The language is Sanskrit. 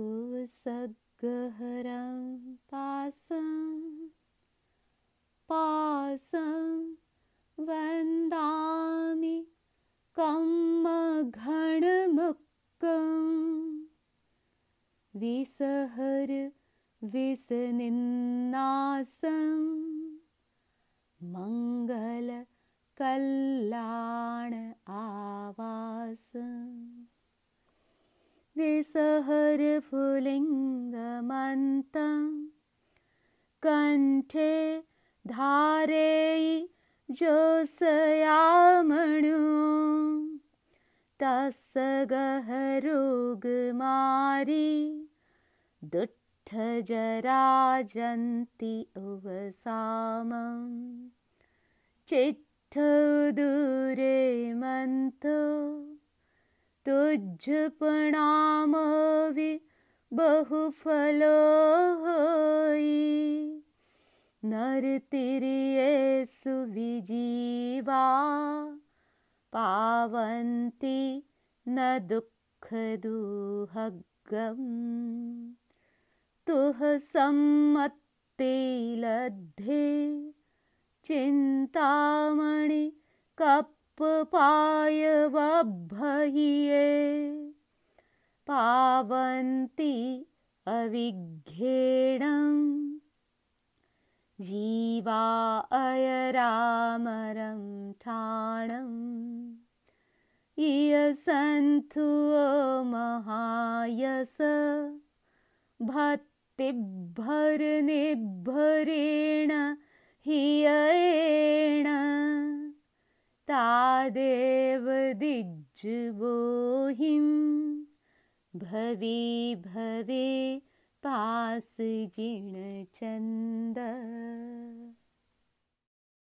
उपसग्गहरं पासं पासं वन्दामि कम्मघणमुक्कम् विसहर विसनिन्नासं मङ्गलकल्याण आवासम् सहरफुलिङ्गमन्त कण्ठे धारेयि जोसयामणु तस् गहरोगमारी जरा जराजन्ति चिट्ठ दूरे मन्त्र ुज्झणामवि बहुफलोही नरतिर्ये सुविजीवा पावन्ति न दुःखदुहग्रम् तुः सम्मत्ते लब्धे चिन्तामणि क पायवभये पावन्ति अविघ्रेणम् जीवा अयरामरं ठाणम् इयसन्थु महायस भक्तिभर्निभरेण हियै देव भवि भवे भवे पास जिणन्द